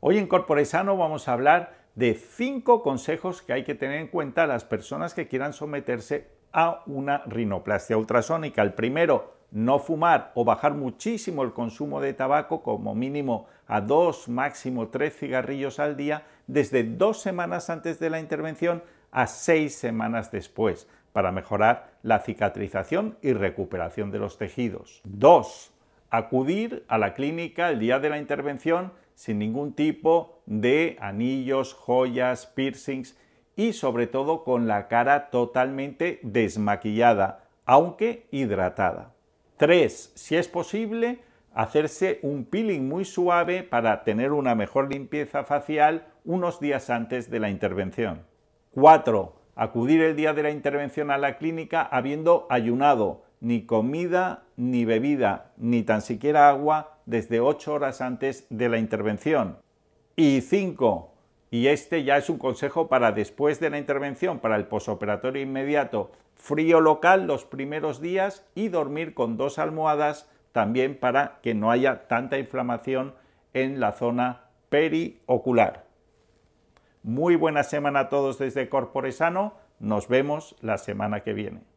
Hoy en Corpore vamos a hablar de cinco consejos que hay que tener en cuenta las personas que quieran someterse a una rinoplastia ultrasónica. El primero, no fumar o bajar muchísimo el consumo de tabaco, como mínimo a dos, máximo tres cigarrillos al día, desde dos semanas antes de la intervención a seis semanas después, para mejorar la cicatrización y recuperación de los tejidos. Dos, acudir a la clínica el día de la intervención sin ningún tipo de anillos, joyas, piercings y sobre todo con la cara totalmente desmaquillada, aunque hidratada. 3. Si es posible, hacerse un peeling muy suave para tener una mejor limpieza facial unos días antes de la intervención. 4. Acudir el día de la intervención a la clínica habiendo ayunado ni comida, ni bebida, ni tan siquiera agua desde 8 horas antes de la intervención. Y 5. y este ya es un consejo para después de la intervención, para el posoperatorio inmediato, frío local los primeros días y dormir con dos almohadas también para que no haya tanta inflamación en la zona periocular. Muy buena semana a todos desde Corporesano, nos vemos la semana que viene.